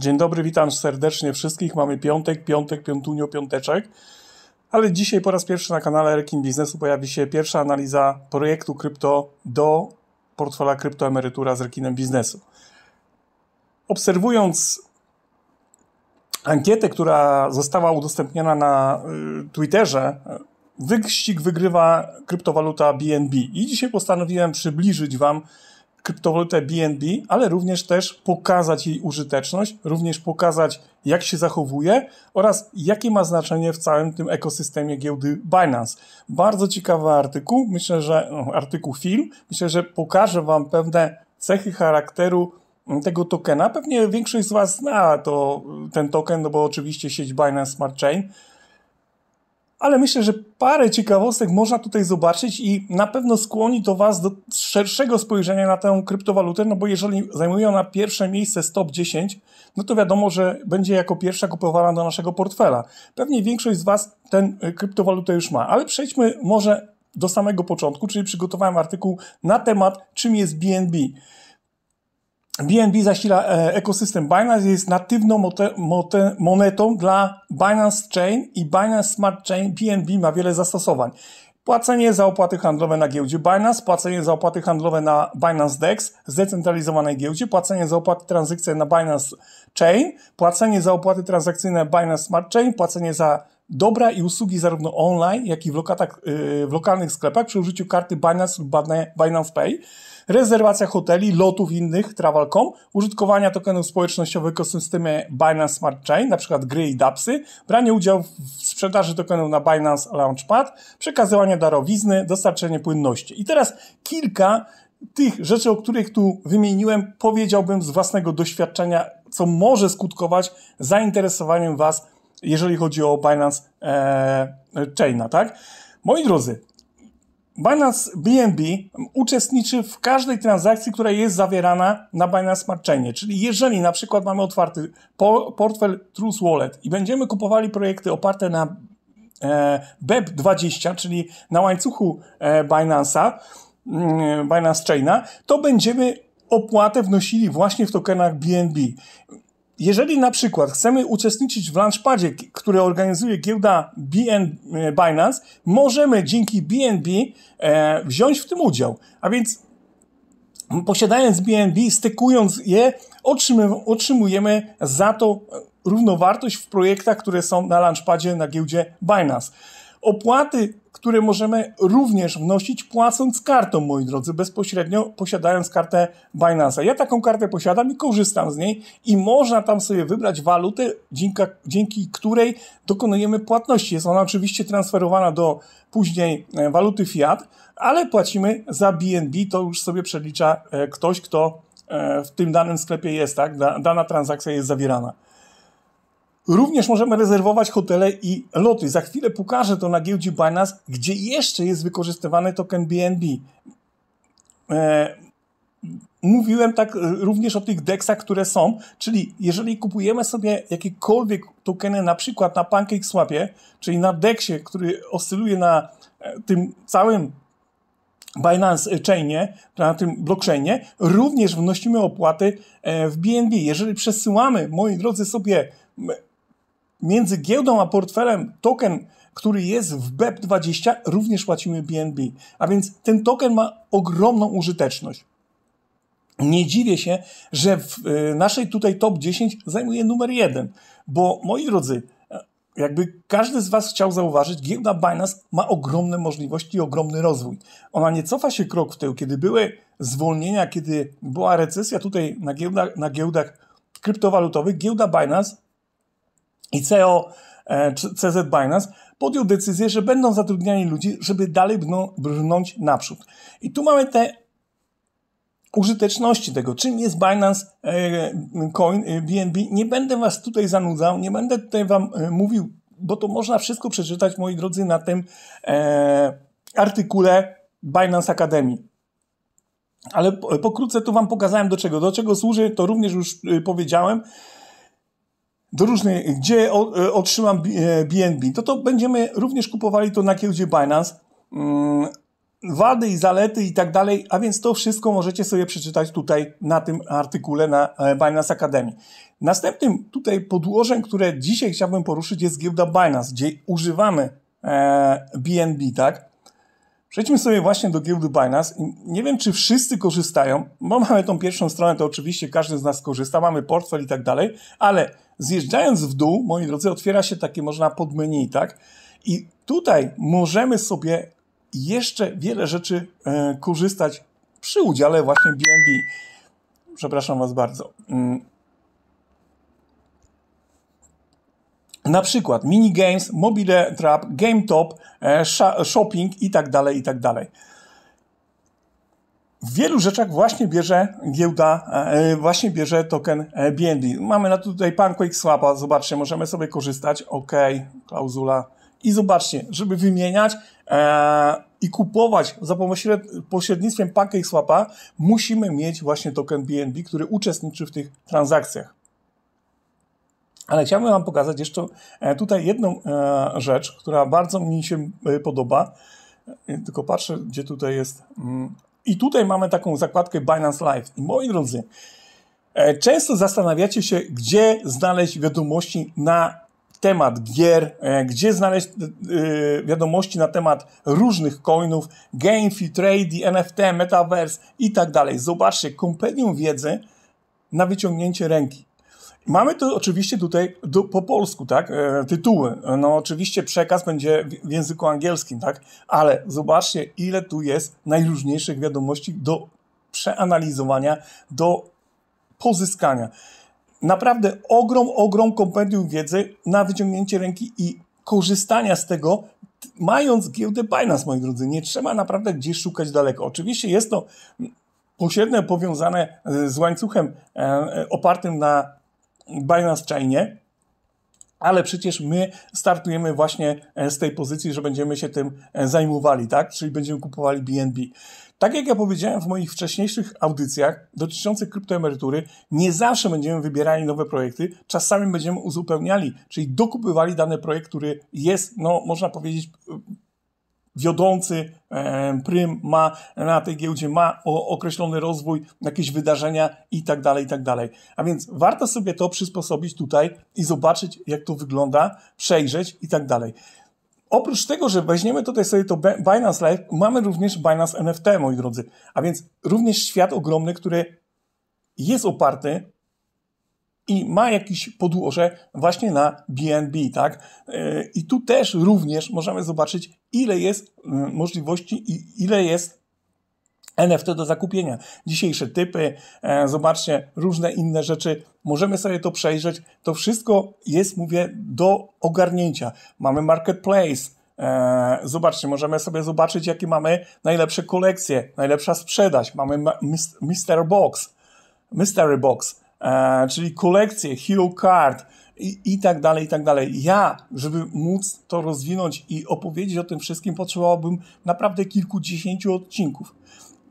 Dzień dobry, witam serdecznie wszystkich. Mamy piątek, piątek, piątunio, piąteczek. Ale dzisiaj po raz pierwszy na kanale Rekin Biznesu pojawi się pierwsza analiza projektu krypto do portfela kryptoemerytura z Rekinem Biznesu. Obserwując ankietę, która została udostępniona na y, Twitterze, wyścig wygrywa kryptowaluta BNB. I dzisiaj postanowiłem przybliżyć Wam kryptowalutę BNB, ale również też pokazać jej użyteczność, również pokazać jak się zachowuje oraz jakie ma znaczenie w całym tym ekosystemie giełdy Binance. Bardzo ciekawy artykuł, myślę, że no, artykuł film, myślę, że pokaże Wam pewne cechy charakteru mm, tego tokena. Pewnie większość z Was zna to, ten token, no bo oczywiście sieć Binance Smart Chain ale myślę, że parę ciekawostek można tutaj zobaczyć i na pewno skłoni to Was do szerszego spojrzenia na tę kryptowalutę, no bo jeżeli zajmuje ona pierwsze miejsce z top 10, no to wiadomo, że będzie jako pierwsza kupowana do naszego portfela. Pewnie większość z Was tę e, kryptowalutę już ma, ale przejdźmy może do samego początku, czyli przygotowałem artykuł na temat czym jest BNB. BNB zasila e, ekosystem Binance jest natywną monetą dla Binance Chain i Binance Smart Chain BNB ma wiele zastosowań. Płacenie za opłaty handlowe na giełdzie Binance, płacenie za opłaty handlowe na Binance DEX, zdecentralizowanej giełdzie, płacenie za opłaty transakcyjne na Binance Chain, płacenie za opłaty transakcyjne Binance Smart Chain, płacenie za dobra i usługi zarówno online, jak i w, lokatach, y, w lokalnych sklepach przy użyciu karty Binance lub Binance Pay, rezerwacja hoteli, lotów innych Travel.com, użytkowania tokenów społecznościowych w ekosystemie Binance Smart Chain, np. gry i dapsy, branie udziału w sprzedaży tokenów na Binance Launchpad, przekazywanie darowizny, dostarczenie płynności. I teraz kilka tych rzeczy, o których tu wymieniłem, powiedziałbym z własnego doświadczenia, co może skutkować zainteresowaniem Was jeżeli chodzi o Binance e, Chaina, tak? Moi drodzy, Binance BNB uczestniczy w każdej transakcji, która jest zawierana na Binance Smart Chainie. Czyli jeżeli na przykład mamy otwarty po, portfel Truth Wallet i będziemy kupowali projekty oparte na e, BEP20, czyli na łańcuchu e, Binance'a, mm, Binance Chaina, to będziemy opłatę wnosili właśnie w tokenach BNB. Jeżeli na przykład chcemy uczestniczyć w launchpadzie, który organizuje giełda BN e, Binance, możemy dzięki BNB e, wziąć w tym udział. A więc posiadając BNB, stykując je, otrzymujemy za to e, równowartość w projektach, które są na launchpadzie na giełdzie Binance. Opłaty, które możemy również wnosić płacąc kartą, moi drodzy, bezpośrednio posiadając kartę Binance'a. Ja taką kartę posiadam i korzystam z niej i można tam sobie wybrać walutę, dzięki, dzięki której dokonujemy płatności. Jest ona oczywiście transferowana do później e, waluty fiat, ale płacimy za BNB, to już sobie przelicza e, ktoś, kto e, w tym danym sklepie jest, tak? Dana transakcja jest zawierana. Również możemy rezerwować hotele i loty. Za chwilę pokażę to na giełdzie Binance, gdzie jeszcze jest wykorzystywany token BNB. E, mówiłem tak e, również o tych deksach, które są, czyli jeżeli kupujemy sobie jakiekolwiek tokeny, na przykład na PancakeSwapie, czyli na deksie, który oscyluje na e, tym całym Binance Chainie, na tym blockchainie, również wnosimy opłaty e, w BNB. Jeżeli przesyłamy, moi drodzy, sobie między giełdą a portfelem token, który jest w BEP20, również płacimy BNB. A więc ten token ma ogromną użyteczność. Nie dziwię się, że w y, naszej tutaj top 10 zajmuje numer jeden, bo moi drodzy, e, jakby każdy z Was chciał zauważyć, giełda Binance ma ogromne możliwości i ogromny rozwój. Ona nie cofa się krok w tył. Kiedy były zwolnienia, kiedy była recesja tutaj na giełdach, na giełdach kryptowalutowych, giełda Binance i CEO CZ Binance podjął decyzję, że będą zatrudniali ludzi, żeby dalej brną, brnąć naprzód. I tu mamy te użyteczności tego, czym jest Binance e, Coin BNB. E, nie będę Was tutaj zanudzał, nie będę tutaj Wam e, mówił, bo to można wszystko przeczytać, moi drodzy, na tym e, artykule Binance Academy. Ale pokrótce tu Wam pokazałem do czego. Do czego służy, to również już powiedziałem do różnych, gdzie e, otrzymam BNB, e, to to będziemy również kupowali to na giełdzie Binance. Mm, wady i zalety i tak dalej, a więc to wszystko możecie sobie przeczytać tutaj na tym artykule na e, Binance Academy. Następnym tutaj podłożem, które dzisiaj chciałbym poruszyć jest giełda Binance, gdzie używamy BNB, tak? Przejdźmy sobie właśnie do giełdy Binance. Nie wiem, czy wszyscy korzystają, bo mamy tą pierwszą stronę, to oczywiście każdy z nas korzysta, mamy portfel i tak dalej, ale zjeżdżając w dół, moi drodzy, otwiera się takie można podmenu, tak? I tutaj możemy sobie jeszcze wiele rzeczy e, korzystać przy udziale właśnie BNB. Przepraszam Was bardzo. Mm. Na przykład minigames, mobile trap, game top, e, shopping i tak dalej, i tak dalej. W wielu rzeczach właśnie bierze giełda, e, e, właśnie bierze token BNB. Mamy na tutaj Panquake Swapa, zobaczcie, możemy sobie korzystać, ok, klauzula. I zobaczcie, żeby wymieniać i kupować za pośrednictwem Pancake Swapa, musimy mieć właśnie token BNB, który uczestniczy w tych transakcjach. Ale chciałbym Wam pokazać jeszcze e, tutaj jedną e, rzecz, która bardzo mi się e, podoba. Tylko patrzę, gdzie tutaj jest. Mm. I tutaj mamy taką zakładkę Binance Live. I moi drodzy, często zastanawiacie się, gdzie znaleźć wiadomości na temat gier, gdzie znaleźć wiadomości na temat różnych coinów, GameFi, Trade, NFT, Metaverse i tak dalej. Zobaczcie, kompendium wiedzy na wyciągnięcie ręki. Mamy tu oczywiście tutaj do, po polsku, tak, e, tytuły. No oczywiście przekaz będzie w, w, języku angielskim, tak, ale zobaczcie, ile tu jest najróżniejszych wiadomości do przeanalizowania, do pozyskania. Naprawdę ogrom, ogrom kompendium wiedzy na wyciągnięcie ręki i korzystania z tego, mając giełdę Binance, moi drodzy. Nie trzeba naprawdę gdzieś szukać daleko. Oczywiście jest to pośrednio powiązane e, z łańcuchem e, e, opartym na Binance Chainie, ale przecież my startujemy właśnie e, z tej pozycji, że będziemy się tym e, zajmowali, tak? Czyli będziemy kupowali BNB. Tak jak ja powiedziałem w moich wcześniejszych audycjach dotyczących kryptoemerytury, nie zawsze będziemy wybierali nowe projekty, czasami będziemy uzupełniali, czyli dokupywali dany projekt, który jest, no można powiedzieć, wiodący e, prym ma na tej giełdzie, ma określony rozwój, jakieś wydarzenia i tak dalej, i tak dalej. A więc warto sobie to przysposobić tutaj i zobaczyć, jak to wygląda, przejrzeć i tak dalej. Oprócz tego, że weźmiemy tutaj sobie to Binance Live, mamy również Binance NFT, moi drodzy. A więc również świat ogromny, który jest oparty i ma jakieś podłoże właśnie na BNB, tak? E, I tu też również możemy zobaczyć, ile jest mm, możliwości i ile jest NFT do zakupienia. Dzisiejsze typy, e, zobaczcie, różne inne rzeczy. Możemy sobie to przejrzeć. To wszystko jest, mówię, do ogarnięcia. Mamy marketplace, e, Zobaczcie, możemy sobie zobaczyć, jakie mamy najlepsze kolekcje, najlepsza sprzedaż. Mamy Mr. Box, Mystery Box. E, czyli kolekcje, hero card i, i tak dalej, i tak dalej. Ja, żeby móc to rozwinąć i opowiedzieć o tym wszystkim, potrzebowałbym naprawdę kilkudziesięciu odcinków.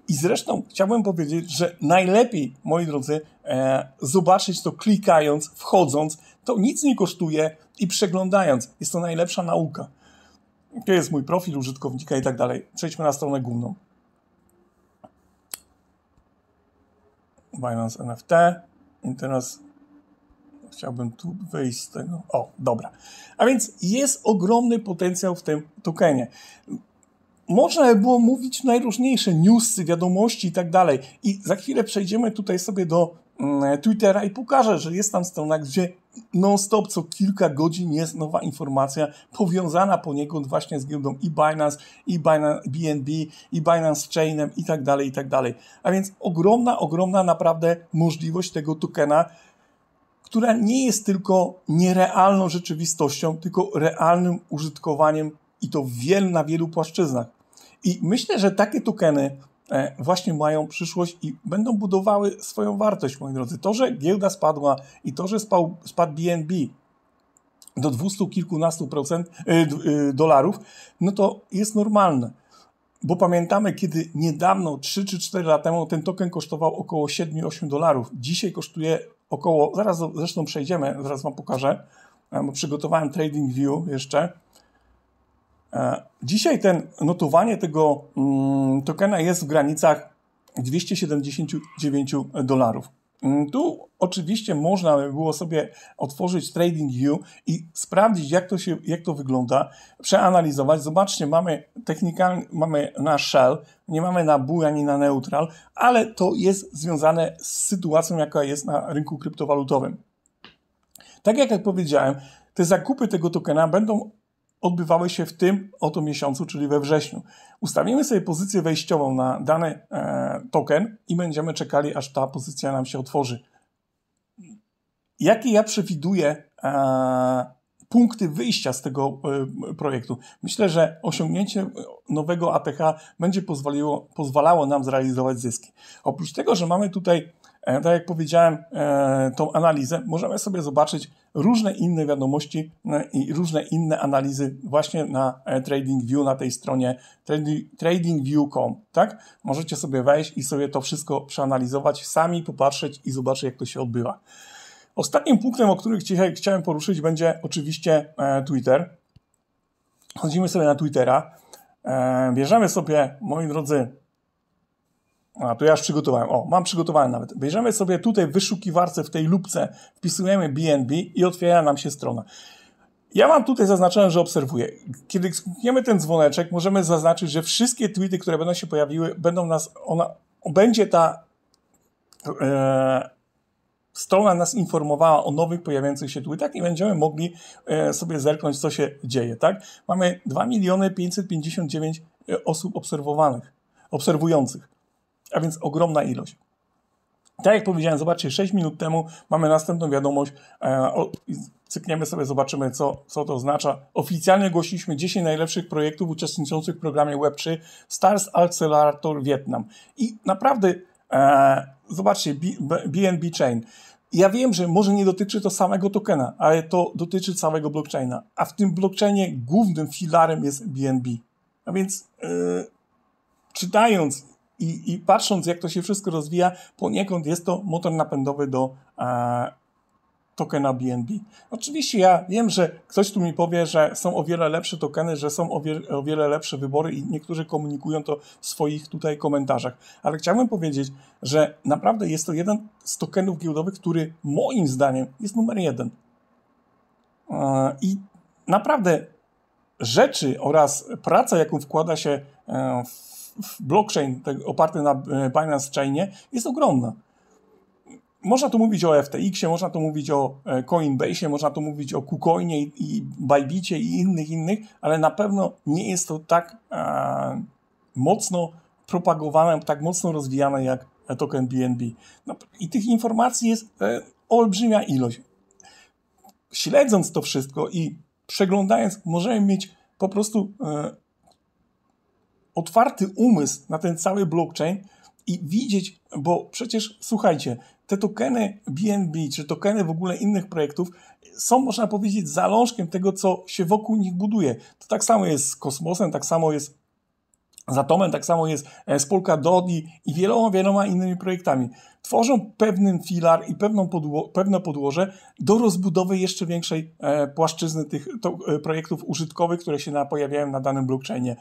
I zresztą chciałbym powiedzieć, że najlepiej, moi drodzy, e, zobaczyć to klikając, wchodząc, to nic nie kosztuje i przeglądając. Jest to najlepsza nauka. To jest mój profil użytkownika i tak dalej. Przejdźmy na stronę główną. Binance NFT. I teraz chciałbym tu wyjść z tego. O, dobra. A więc jest ogromny potencjał w tym tokenie. Można by było mówić najróżniejsze newsy, wiadomości i tak dalej. I za chwilę przejdziemy tutaj sobie do Mm, e, Twittera i pokażę, że jest tam strona, gdzie non-stop co kilka godzin jest nowa informacja powiązana poniekąd właśnie z giełdą i Binance, i Binance BNB, i Binance Chainem i tak dalej, i tak dalej. A więc ogromna, ogromna naprawdę możliwość tego tokena, która nie jest tylko nierealną rzeczywistością, tylko realnym użytkowaniem i to wiel na wielu płaszczyznach. I myślę, że takie tokeny E, właśnie mają przyszłość i będą budowały swoją wartość, moi drodzy. To, że giełda spadła i to, że spał, spadł BNB do dwustu kilkunastu procent e, e, dolarów, no to jest normalne. Bo pamiętamy, kiedy niedawno, 3 czy 4 lata temu, ten token kosztował około 7-8 dolarów. Dzisiaj kosztuje około, zaraz zresztą przejdziemy, zaraz Wam pokażę, bo przygotowałem Trading View jeszcze E, dzisiaj ten notowanie tego mm, tokena jest w granicach 279 dolarów. Mm, tu oczywiście można by było sobie otworzyć TradingView i sprawdzić, jak to, się, jak to wygląda, przeanalizować. Zobaczcie, mamy technikalnie, mamy na shell, nie mamy na bull ani na neutral, ale to jest związane z sytuacją, jaka jest na rynku kryptowalutowym. Tak jak powiedziałem, te zakupy tego tokena będą odbywały się w tym oto miesiącu, czyli we wrześniu. Ustawimy sobie pozycję wejściową na dany e, token i będziemy czekali, aż ta pozycja nam się otworzy. Jakie ja przewiduję e, punkty wyjścia z tego e, projektu? Myślę, że osiągnięcie nowego ATH będzie pozwoliło, pozwalało nam zrealizować zyski. Oprócz tego, że mamy tutaj E, tak jak powiedziałem, e, tą analizę możemy sobie zobaczyć różne inne wiadomości e, i różne inne analizy właśnie na TradingView, na tej stronie tradingview.com, tak? Możecie sobie wejść i sobie to wszystko przeanalizować, sami popatrzeć i zobaczyć, jak to się odbywa. Ostatnim punktem, o którym dzisiaj chciałem poruszyć, będzie oczywiście Twitter. Chodzimy sobie na Twittera, bierzemy sobie, moi drodzy, a, tu ja już przygotowałem. O, mam przygotowane nawet. Bierzemy sobie tutaj w wyszukiwarce, w tej lubce, wpisujemy BNB i otwiera nam się strona. Ja mam tutaj zaznaczone, że obserwuję. Kiedy klikniemy ten dzwoneczek, możemy zaznaczyć, że wszystkie tweety, które będą się pojawiły, będą nas, ona, będzie ta e, strona nas informowała o nowych pojawiających się tweetach i będziemy mogli e, sobie zerknąć, co się dzieje, tak? Mamy 2 miliony 559 e, osób obserwowanych, obserwujących a więc ogromna ilość. Tak jak powiedziałem, zobaczcie, 6 minut temu mamy następną wiadomość. E, o, cykniemy sobie, zobaczymy, co, co to oznacza. Oficjalnie ogłosiliśmy 10 najlepszych projektów uczestniczących w programie Web3 Stars Accelerator Vietnam. I naprawdę, e, zobaczcie, BNB Chain. Ja wiem, że może nie dotyczy to samego tokena, ale to dotyczy całego blockchaina. A w tym blockchainie głównym filarem jest BNB. A więc... E, czytając i, I, patrząc, jak to się wszystko rozwija, poniekąd jest to motor napędowy do e, tokena BNB. Oczywiście ja wiem, że ktoś tu mi powie, że są o wiele lepsze tokeny, że są o, wie, o wiele lepsze wybory i niektórzy komunikują to w swoich tutaj komentarzach, ale chciałbym powiedzieć, że naprawdę jest to jeden z tokenów giełdowych, który moim zdaniem jest numer jeden. E, I naprawdę rzeczy oraz praca, jaką wkłada się e, w blockchain tak oparty na e, Binance Chainie jest ogromna. Można tu mówić o FTX-ie, można tu mówić o e, Coinbase, można tu mówić o KuCoinie i, i Bybicie i innych, innych, ale na pewno nie jest to tak e, mocno propagowane, tak mocno rozwijane jak token BNB. No, I tych informacji jest e, olbrzymia ilość. Śledząc to wszystko i przeglądając, możemy mieć po prostu e, otwarty umysł na ten cały blockchain i widzieć, bo przecież słuchajcie, te tokeny BNB czy tokeny w ogóle innych projektów są, można powiedzieć, zalążkiem tego, co się wokół nich buduje. To tak samo jest z kosmosem, tak samo jest z Atomem, tak samo jest e, z DODI i wieloma, wieloma innymi projektami. Tworzą pewien filar i pewną podło pewne podłoże do rozbudowy jeszcze większej e, płaszczyzny tych to, e, projektów użytkowych, które się na, pojawiają na danym blockchainie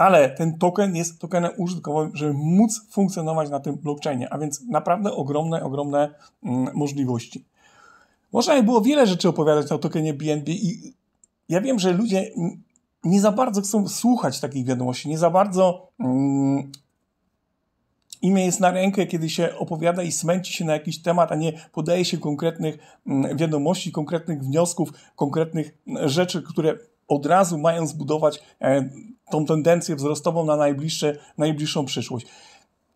ale ten token jest tokenem użytkowym, żeby móc funkcjonować na tym blockchainie, a więc naprawdę ogromne, ogromne mm, możliwości. Można by było wiele rzeczy opowiadać o tokenie BNB i ja wiem, że ludzie nie za bardzo chcą słuchać takich wiadomości, nie za bardzo mm, imię jest na rękę, kiedy się opowiada i smęci się na jakiś temat, a nie podaje się konkretnych mm, wiadomości, konkretnych wniosków, konkretnych mm, rzeczy, które od razu mają zbudować e, tą tendencję wzrostową na najbliższe, najbliższą przyszłość.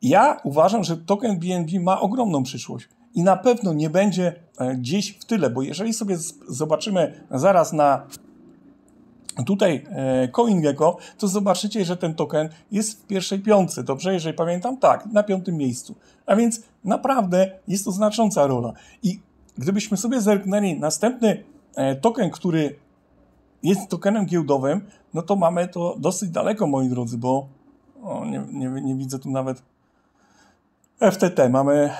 Ja uważam, że token BNB ma ogromną przyszłość i na pewno nie będzie e, gdzieś w tyle, bo jeżeli sobie zobaczymy zaraz na tutaj e, CoinGecko, to zobaczycie, że ten token jest w pierwszej piątce, dobrze? Jeżeli pamiętam, tak, na piątym miejscu. A więc naprawdę jest to znacząca rola. I gdybyśmy sobie zerknęli następny token, który jest tokenem giełdowym, no to mamy to dosyć daleko, moi drodzy, bo o, nie, nie, nie widzę tu nawet FTT. Mamy,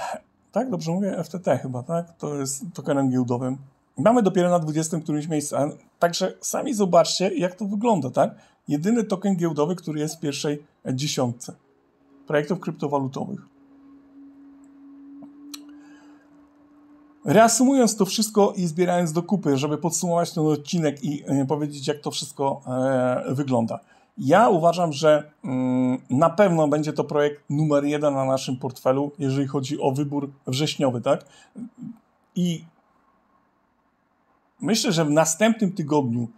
tak dobrze mówię, FTT chyba, tak? To jest tokenem giełdowym. Mamy dopiero na 20 którymś miejscu, także sami zobaczcie, jak to wygląda, tak? Jedyny token giełdowy, który jest w pierwszej dziesiątce projektów kryptowalutowych. Reasumując to wszystko i zbierając do kupy, żeby podsumować ten odcinek i e, powiedzieć, jak to wszystko e, wygląda. Ja uważam, że mm, na pewno będzie to projekt numer jeden na naszym portfelu, jeżeli chodzi o wybór wrześniowy, tak? I myślę, że w następnym tygodniu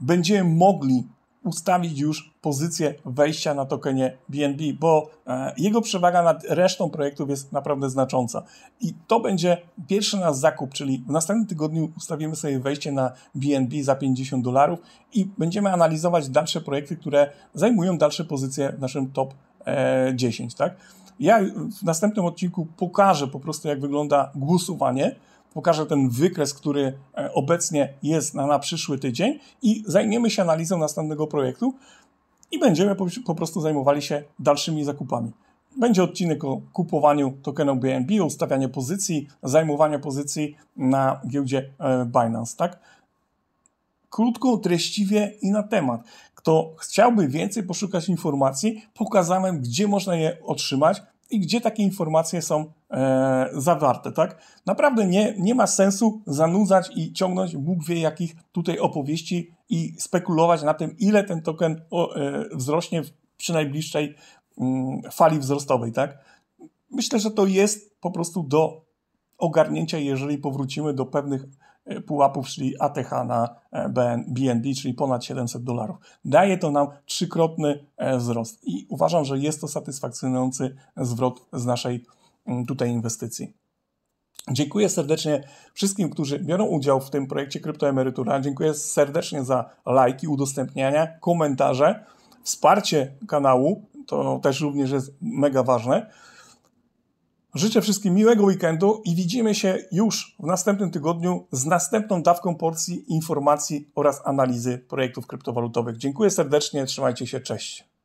będziemy mogli ustawić już pozycję wejścia na tokenie BNB, bo e, jego przewaga nad resztą projektów jest naprawdę znacząca. I to będzie pierwszy nasz zakup, czyli w następnym tygodniu ustawimy sobie wejście na BNB za 50 dolarów i będziemy analizować dalsze projekty, które zajmują dalsze pozycje w naszym top 10. E, tak? Ja w następnym odcinku pokażę po prostu, jak wygląda głosowanie pokażę ten wykres, który e, obecnie jest na, na przyszły tydzień i zajmiemy się analizą następnego projektu i będziemy po, po prostu zajmowali się dalszymi zakupami. Będzie odcinek o kupowaniu tokenów BNB, ustawianiu pozycji, zajmowaniu pozycji na giełdzie e, Binance, tak? Krótko, treściwie i na temat. Kto chciałby więcej poszukać informacji, pokazałem, gdzie można je otrzymać, i gdzie takie informacje są e, zawarte, tak? Naprawdę nie, nie ma sensu zanudzać i ciągnąć Bóg wie jakich tutaj opowieści i spekulować na tym, ile ten token o, e, wzrośnie w, przy najbliższej mm, fali wzrostowej, tak? Myślę, że to jest po prostu do ogarnięcia, jeżeli powrócimy do pewnych pułapów, czyli ATH na BNB, e, czyli ponad 700 dolarów. Daje to nam trzykrotny e, wzrost i uważam, że jest to satysfakcjonujący zwrot z naszej mm, tutaj inwestycji. Dziękuję serdecznie wszystkim, którzy biorą udział w tym projekcie Kryptoemerytura. Dziękuję serdecznie za lajki, udostępniania, komentarze, wsparcie kanału. To też również jest mega ważne. Życzę wszystkim miłego weekendu i widzimy się już w następnym tygodniu z następną dawką porcji informacji oraz analizy projektów kryptowalutowych. Dziękuję serdecznie, trzymajcie się, cześć.